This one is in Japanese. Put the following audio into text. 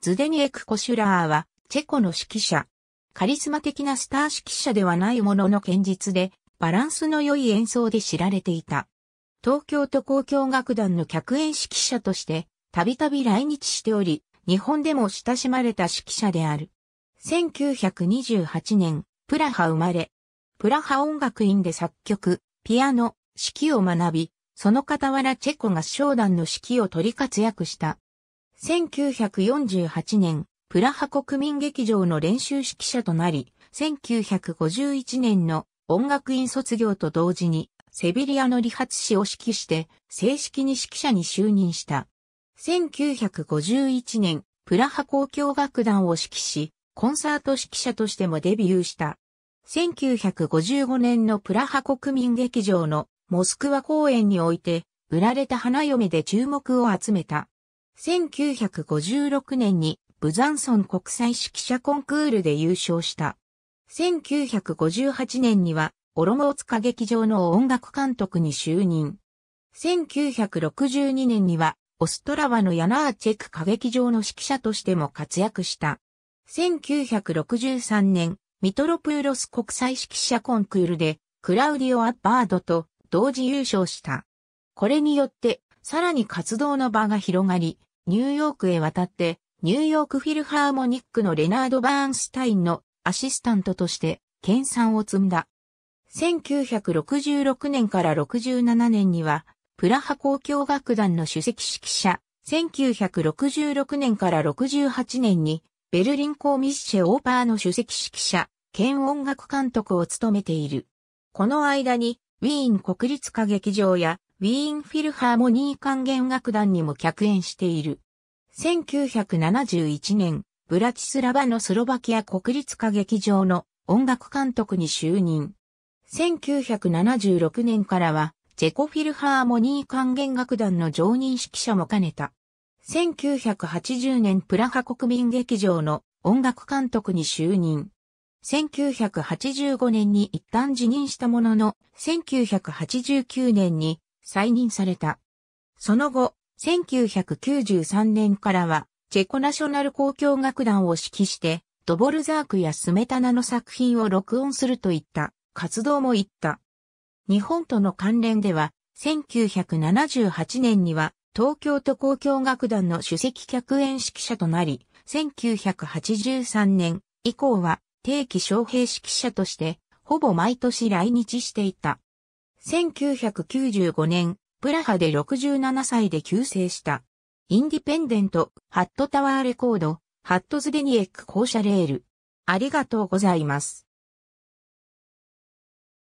ズデニエク・コシュラーは、チェコの指揮者。カリスマ的なスター指揮者ではないものの堅実で、バランスの良い演奏で知られていた。東京都交響楽団の客演指揮者として、たびたび来日しており、日本でも親しまれた指揮者である。1928年、プラハ生まれ。プラハ音楽院で作曲、ピアノ、指揮を学び、その傍らチェコ合唱団の指揮を取り活躍した。1948年、プラハ国民劇場の練習指揮者となり、1951年の音楽院卒業と同時に、セビリアの理髪師を指揮して、正式に指揮者に就任した。1951年、プラハ交響楽団を指揮し、コンサート指揮者としてもデビューした。1955年のプラハ国民劇場のモスクワ公演において、売られた花嫁で注目を集めた。1956年にブザンソン国際指揮者コンクールで優勝した。1958年には、オロモーツカ劇場の音楽監督に就任。1962年には、オストラワのヤナーチェク歌劇場の指揮者としても活躍した。1963年、ミトロプーロス国際指揮者コンクールで、クラウディオ・アッバードと同時優勝した。これによって、さらに活動の場が広がり、ニューヨークへ渡って、ニューヨークフィルハーモニックのレナード・バーンスタインのアシスタントとして、研鑽を積んだ。1966年から67年には、プラハ交響楽団の首席指揮者、1966年から68年に、ベルリン公ミッシェ・オーパーの首席指揮者、兼音楽監督を務めている。この間に、ウィーン国立歌劇場やウィーンフィルハーモニー管弦楽団にも客演している。1971年、ブラチスラバのスロバキア国立歌劇場の音楽監督に就任。1976年からは、チェコフィルハーモニー管弦楽団の常任指揮者も兼ねた。1980年プラハ国民劇場の音楽監督に就任。1985年に一旦辞任したものの、1989年に再任された。その後、1993年からは、チェコナショナル交響楽団を指揮して、ドボルザークやスメタナの作品を録音するといった活動も行った。日本との関連では、1978年には東京都交響楽団の主席客演指揮者となり、1983年以降は定期招聘指揮者として、ほぼ毎年来日していた。1995年、プラハで67歳で急逝した。インディペンデント、ハットタワーレコード、ハットズデニエック校舎レール。ありがとうございます。